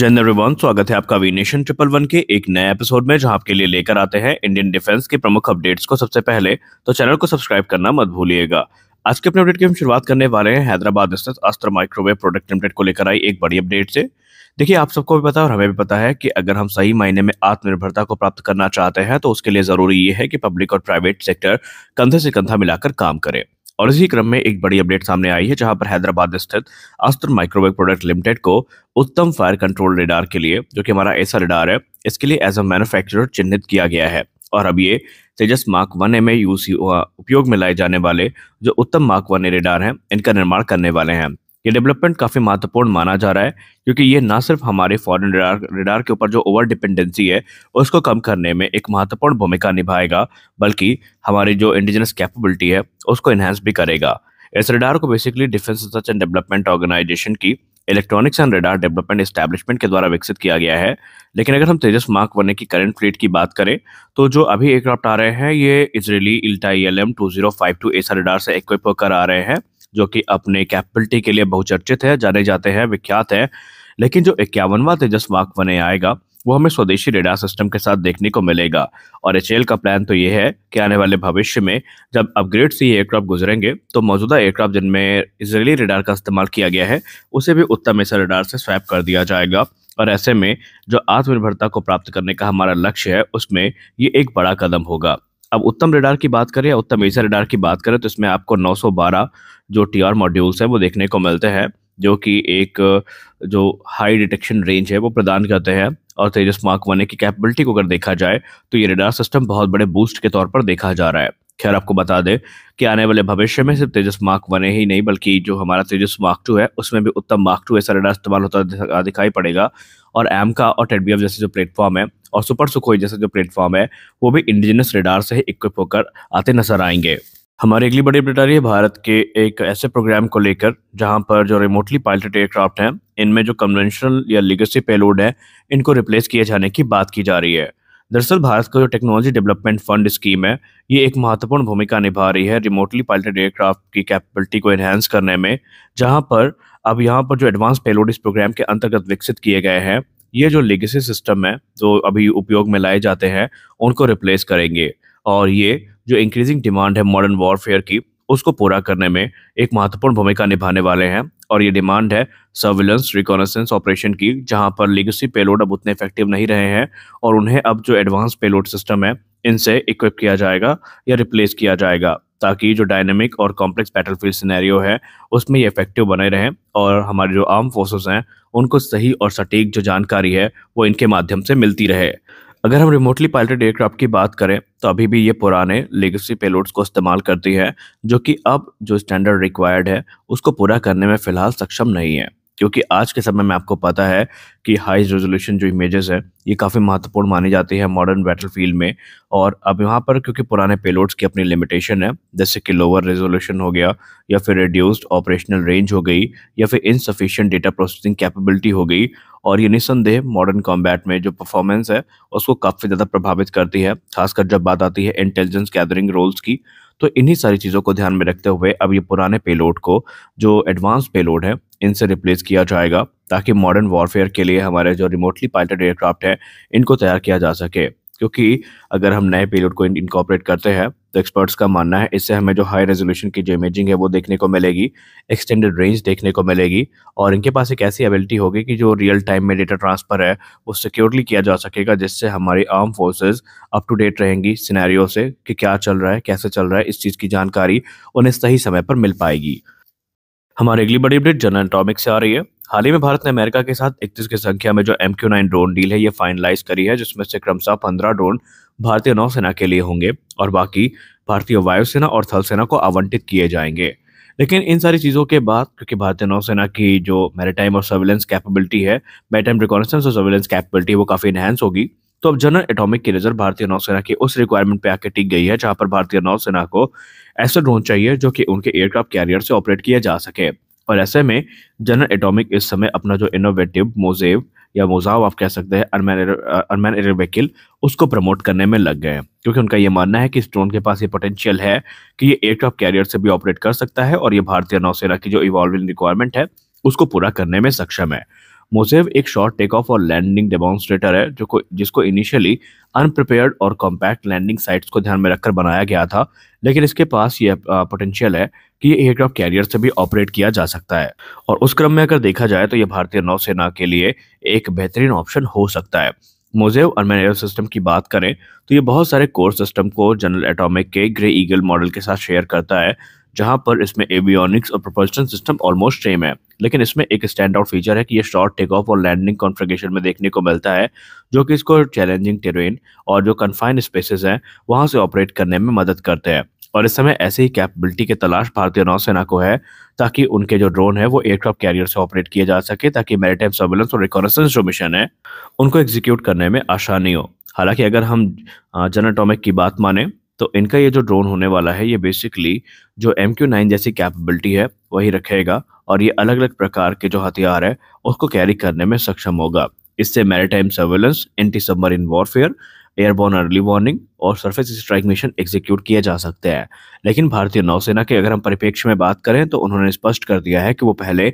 जन रिवान स्वागत है आपका वी नेशन ट्रिपल वन के एक नए एपिसोड में जहां आपके लिए लेकर आते हैं इंडियन डिफेंस के प्रमुख अपडेट्स को सबसे पहले तो चैनल को सब्सक्राइब करना मत भूलिएगा आज के अपने अपडेट की हम शुरुआत करने वाले हैं हैदराबाद स्थित अस्त्र माइक्रोवेव प्रोडक्ट लिमिटेड को लेकर आई एक बड़ी अपडेट से देखिए आप सबको भी पता और हमें भी पता है कि अगर हम सही मायने में आत्मनिर्भरता को प्राप्त करना चाहते हैं तो उसके लिए जरूरी ये है कि पब्लिक और प्राइवेट सेक्टर कंधे से कंधा मिलाकर काम करें और इसी क्रम में एक बड़ी अपडेट सामने आई है जहां पर हैदराबाद स्थित अस्त्र माइक्रोवेव प्रोडक्ट लिमिटेड को उत्तम फायर कंट्रोल रेडार के लिए जो कि हमारा ऐसा रेडार है इसके लिए एज अ मैन्युफैक्चरर चिन्हित किया गया है और अब ये तेजस मार्क वन एम यूसी उपयोग में लाए जाने वाले जो उत्तम मार्क वन रेडार हैं इनका निर्माण करने वाले हैं ये डेवलपमेंट काफ़ी महत्वपूर्ण माना जा रहा है क्योंकि ये ना सिर्फ हमारे फॉरेन रिडार रिडार के ऊपर जो ओवर डिपेंडेंसी है उसको कम करने में एक महत्वपूर्ण भूमिका निभाएगा बल्कि हमारी जो इंडिजिनस कैपेबिलिटी है उसको इन्हेंस भी करेगा इस रिडार को basically defence research and development organisation की electronics and radar development establishment के द्वारा विकसित किया गया है लेकिन अगर हम तेजस मार्क वने की करंट फ्लीट की बात करें तो जो अभी एयरक्राफ्ट आ रहे हैं ये Israeli Elta L M two zero five two AESA radar से इक्विप होकर आ रहे हैं जो कि अपने कैपिलिटी के लिए बहुचर्चित है जाने जाते हैं विख्यात है लेकिन जो इक्यावनवा तेजस मार्क वने आएगा वो हमें स्वदेशी रेडार सिस्टम के साथ देखने को मिलेगा और एच का प्लान तो ये है कि आने वाले भविष्य में जब अपग्रेड से ये एयरक्राफ्ट गुजरेंगे तो मौजूदा एयरक्राफ्ट जिनमें इसराइली रेडार का इस्तेमाल किया गया है उसे भी उत्तम ऐसा रेडार से स्वैप कर दिया जाएगा और ऐसे में जो आत्मनिर्भरता को प्राप्त करने का हमारा लक्ष्य है उसमें ये एक बड़ा कदम होगा अब उत्तम रेडार की बात करें या उत्तम ईसा रेडार की बात करें तो इसमें आपको 912 जो टी आर मॉड्यूल्स हैं वो देखने को मिलते हैं जो कि एक जो हाई डिटेक्शन रेंज है वो प्रदान करते हैं और तेजस मार्क वन की कैपेबिलिटी को अगर देखा जाए तो ये रेडार सिस्टम बहुत बड़े बूस्ट के तौर पर देखा जा रहा है खैर आपको बता दें कि आने वाले भविष्य में सिर्फ तेजस मार्क वन ही नहीं बल्कि जो हमारा तेजस मार्क टू है उसमें भी उत्तम मार्क टू ऐसा रेडा इस्तेमाल होता दिखाई पड़ेगा और एम का और टेडबीएफ जैसे जो प्लेटफॉर्म है और सुपर सुखोई जैसे जो प्लेटफॉर्म है वो भी इंडिजिनस रेडार से ही इक्विप होकर आते नजर आएंगे हमारी अगली बड़ी अपडेट आ रही है भारत के एक ऐसे प्रोग्राम को लेकर जहां पर जो रिमोटली पायलटेड एयरक्राफ्ट हैं इनमें जो कन्वेंशनल या लिगेसी पेलोड है इनको रिप्लेस किए जाने की बात की जा रही है दरअसल भारत का जो टेक्नोलॉजी डेवलपमेंट फंड स्कीम है ये एक महत्वपूर्ण भूमिका निभा रही है रिमोटली पायलटेड एयरक्राफ्ट की कैपेबिलिटी को एनहेंस करने में जहाँ पर अब यहाँ पर जो एडवांस पेलोड इस प्रोग्राम के अंतर्गत विकसित किए गए हैं ये जो लेगेसी सिस्टम है जो अभी उपयोग में लाए जाते हैं उनको रिप्लेस करेंगे और ये जो इंक्रीजिंग डिमांड है मॉडर्न वॉरफेयर की उसको पूरा करने में एक महत्वपूर्ण भूमिका निभाने वाले हैं और ये डिमांड है सर्विलेंस रिकॉनसेंस ऑपरेशन की जहां पर लीगसी पेलोड अब उतने इफेक्टिव नहीं रहे हैं और उन्हें अब जो एडवांस पेलोड सिस्टम है इनसे इक्विप किया जाएगा या रिप्लेस किया जाएगा ताकि जो डायनेमिक और कॉम्प्लेक्स बैटल फील्ड है उसमें ये इफेक्टिव बने रहें और हमारे जो आर्म फोर्सेस हैं उनको सही और सटीक जो जानकारी है वो इनके माध्यम से मिलती रहे अगर हम रिमोटली पायलटेड एयरक्राफ्ट की बात करें तो अभी भी ये पुराने लेगेसी पेलोड्स को इस्तेमाल करती है जो कि अब जो स्टैंडर्ड रिक्वायर्ड है उसको पूरा करने में फिलहाल सक्षम नहीं है क्योंकि आज के समय में आपको पता है कि हाई रेजोल्यूशन जो इमेजेस है ये काफ़ी महत्वपूर्ण मानी जाती है मॉडर्न बैटल फील्ड में और अब यहाँ पर क्योंकि पुराने पेलोड्स की अपनी लिमिटेशन है जैसे कि लोअर रेजोल्यूशन हो गया या फिर रिड्यूस्ड ऑपरेशनल रेंज हो गई या फिर इनसफिशियंट डेटा प्रोसेसिंग कैपेबिलिटी हो गई और ये निसंदेह मॉडर्न कॉम्बैट में जो परफॉर्मेंस है उसको काफ़ी ज़्यादा प्रभावित करती है खासकर जब बात आती है इंटेलिजेंस गैदरिंग रोल्स की तो इन्हीं सारी चीज़ों को ध्यान में रखते हुए अब ये पुराने पेलोड को जो एडवांस पेलोड है इनसे रिप्लेस किया जाएगा ताकि मॉडर्न वॉरफेयर के लिए हमारे जो रिमोटली पायलटेड एयरक्राफ्ट हैं इनको तैयार किया जा सके क्योंकि अगर हम नए पेलोड को इनकॉपरेट करते हैं तो एक्सपर्ट्स का मानना है इससे हमें जो हाई रेजोल्यूशन की जो इमेजिंग है वो देखने को मिलेगी एक्सटेंडेड रेंज देखने को मिलेगी और इनके पास एक ऐसी एबिलिटी होगी कि जो रियल टाइम में डेटा ट्रांसफ़र है वो सिक्योरली किया जा सकेगा जिससे हमारी arm forces up to date रहेंगी सिनेरियो से कि क्या चल रहा है कैसे चल रहा है इस चीज़ की जानकारी उन्हें सही समय पर मिल पाएगी हमारी अगली बड़ी अपडेट जनरल एटॉमिक से आ रही है हाल ही में भारत ने अमेरिका के साथ इकतीस की संख्या में जो M Q nine drone deal है ये फाइनलाइज करी है जिसमें से क्रमशः पंद्रह ड्रोन भारतीय नौसेना के लिए होंगे और बाकी भारतीय वायुसेना और थलसेना को आवंटित किए जाएंगे लेकिन इन सारी चीज़ों के बाद क्योंकि भारतीय नौसेना की जो मेरेटाइम और सर्विलेंस कैपेबिलिटी है मेरेटाइम रिकॉनेसेंस और सर्विलेंस कैपेबिलिटी वो काफ़ी इनहेंस होगी तो अब जनरल एटॉमिक की नज़र भारतीय नौसेना की उस रिक्वायरमेंट पे आके टिक गई है जहाँ पर भारतीय नौसेना को ऐसा ड्रोन चाहिए जो कि उनके एयरक्राफ्ट कैरियर से ऑपरेट किया जा सके और ऐसे में जनरल एटॉमिक इस समय अपना जो इनोवेटिव मोजेव या मोजाव आप कह सकते हैं अनमैन एयर व्हीकिल उसको प्रमोट करने में लग गए क्योंकि उनका ये मानना है कि इस ड्रोन के पास ये पोटेंशियल है कि ये एयरक्राफ्ट कैरियर से भी ऑपरेट कर सकता है और ये भारतीय नौसेना की जो इवॉल्विंग रिक्वायरमेंट है उसको पूरा करने में सक्षम है मोजेव एक शॉर्ट टेक ऑफ और लैंडिंग डेमोन्स्ट्रेटर है जो को, जिसको इनिशियली अनप्रिपेयर्ड और कॉम्पैक्ट लैंडिंग साइट्स को ध्यान में रखकर बनाया गया था लेकिन इसके पास ये पोटेंशियल है कि ये एयरक्राफ्ट कैरियर से भी ऑपरेट किया जा सकता है और उस क्रम में अगर देखा जाए तो ये भारतीय नौसेना के लिए एक बेहतरीन ऑप्शन हो सकता है मोजेव अनमैन एयर सिस्टम की बात करें तो ये बहुत सारे कोर सिस्टम को जनरल एटॉमिक के ग्रे ईगल मॉडल के साथ शेयर करता है जहां पर इसमें एवियोनिक्स और प्रोपल्शन सिस्टम ऑलमोस्ट सेम है लेकिन इसमें एक स्टैंड आउट फीचर है कि ये शॉर्ट टेक ऑफ और लैंडिंग कॉन्फ़िगरेशन में देखने को मिलता है जो कि इसको चैलेंजिंग टेरेन और जो कन्फाइन स्पेसेस हैं वहां से ऑपरेट करने में मदद करते हैं और इस समय ऐसे ही कैपेबिलिटी की तलाश भारतीय नौसेना को है ताकि उनके जो ड्रोन है वो एयरक्राफ्ट कैरियर से ऑपरेट किया जा सके ताकि मेरीटाइम सर्वेलेंस और रिकॉनसेंस जो मिशन है उनको एग्जीक्यूट करने में आसानी हो हालांकि अगर हम जनाटोमिक की बात माने तो इनका ये जो ड्रोन होने वाला है ये बेसिकली जो एम क्यू नाइन जैसी कैपेबिलिटी है वही रखेगा और ये अलग अलग प्रकार के जो हथियार है उसको कैरी करने में सक्षम होगा इससे maritime surveillance anti submarine warfare airborne early warning और सरफेस स्ट्राइक मिशन एग्जीक्यूट किए जा सकते हैं लेकिन भारतीय नौसेना के अगर हम परिप्रेक्ष्य में बात करें तो उन्होंने स्पष्ट कर दिया है कि वो पहले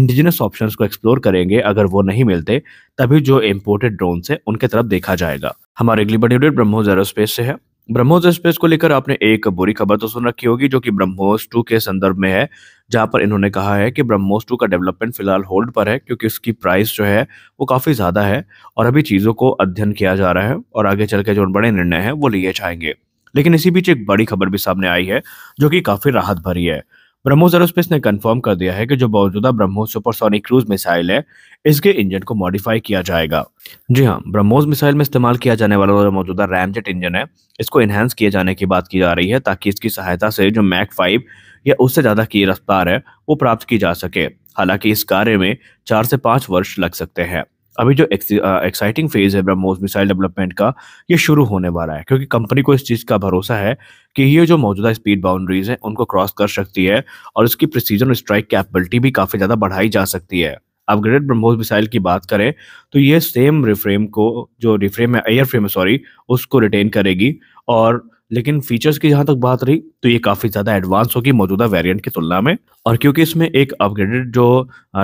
इंडिजिनस ऑप्शंस को एक्सप्लोर करेंगे अगर वो नहीं मिलते तभी जो इम्पोर्टेड ड्रोन है उनके तरफ देखा जाएगा हमारे अगली बड़ी अपडेट ब्रह्मोस एरोस्पेस से है ब्रह्मोस स्पेस को लेकर आपने एक बुरी खबर तो सुन रखी होगी जो कि ब्रह्मोस टू के संदर्भ में है जहां पर इन्होंने कहा है कि ब्रह्मोस टू का डेवलपमेंट फिलहाल होल्ड पर है क्योंकि उसकी प्राइस जो है वो काफ़ी ज़्यादा है और अभी चीज़ों को अध्ययन किया जा रहा है और आगे चल के जो बड़े निर्णय है वो लिए जाएंगे लेकिन इसी बीच एक बड़ी खबर भी सामने आई है जो कि काफ़ी राहत भरी है ब्रह्मोस एरोस्पेस ने कंफर्म कर दिया है कि जो मौजूदा ब्रह्मोस सुपरसोनिक क्रूज मिसाइल है इसके इंजन को मॉडिफाई किया जाएगा जी हाँ ब्रह्मोस मिसाइल में इस्तेमाल किया जाने वाला जो मौजूदा रैमजेट इंजन है इसको इन्हेंस किए जाने की बात की जा रही है ताकि इसकी सहायता से जो मैक फाइव या उससे ज़्यादा की रफ्तार है वो प्राप्त की जा सके हालांकि इस कार्य में चार से पांच वर्ष लग सकते हैं अभी जो एक्साइटिंग फेज uh, है ब्रह्मोस मिसाइल डेवलपमेंट का ये शुरू होने वाला है क्योंकि कंपनी को इस चीज़ का भरोसा है कि ये जो मौजूदा स्पीड बाउंड्रीज हैं उनको क्रॉस कर सकती है और इसकी प्रिसीजन स्ट्राइक कैपेबिलिटी भी काफ़ी ज़्यादा बढ़ाई जा सकती है अपग्रेडेड ब्रह्मोस मिसाइल की बात करें तो ये सेम रिफ्रेम को जो रिफ्रेम है एयर फ्रेम है सॉरी उसको रिटेन करेगी और लेकिन फीचर्स की जहां तक बात रही तो ये काफ़ी ज़्यादा एडवांस होगी मौजूदा वेरिएंट की तुलना में और क्योंकि इसमें एक अपग्रेडेड जो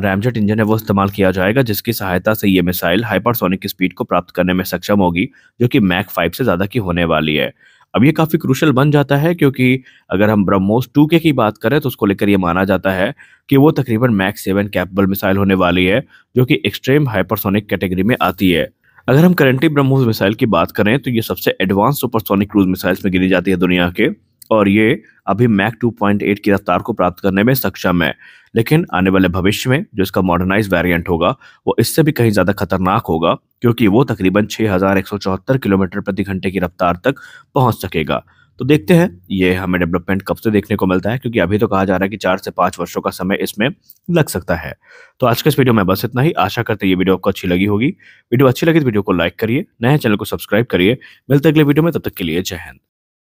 रैमजेट इंजन है वो इस्तेमाल किया जाएगा जिसकी सहायता से ये मिसाइल हाइपरसोनिक की स्पीड को प्राप्त करने में सक्षम होगी जो कि मैक फाइव से ज़्यादा की होने वाली है अब ये काफ़ी क्रुशल बन जाता है क्योंकि अगर हम ब्रह्मोस टू के की बात करें तो उसको लेकर ये माना जाता है कि वो तकरीबन मैक सेवन कैपेबल मिसाइल होने वाली है जो कि एक्सट्रीम हाइपरसोनिक कैटेगरी में आती है अगर हम करंटी ब्रह्मोस मिसाइल की बात करें तो ये सबसे एडवांस सुपरसोनिक क्रूज मिसाइल्स में गिनी जाती है दुनिया के और ये अभी मैक 2.8 की रफ्तार को प्राप्त करने में सक्षम है लेकिन आने वाले भविष्य में जो इसका मॉडर्नाइज वेरिएंट होगा वो इससे भी कहीं ज़्यादा खतरनाक होगा क्योंकि वो तकरीबन छह किलोमीटर प्रति घंटे की रफ्तार तक पहुंच सकेगा तो देखते हैं ये हमें डेवलपमेंट कब से देखने को मिलता है क्योंकि अभी तो कहा जा रहा है कि चार से पांच वर्षों का समय इसमें लग सकता है तो आज के इस वीडियो में बस इतना ही आशा करते हैं ये वीडियो आपको अच्छी लगी होगी वीडियो अच्छी लगी तो वीडियो को लाइक करिए नए चैनल को सब्सक्राइब करिए मिलते अगले वीडियो में तब तक के लिए जय हिंद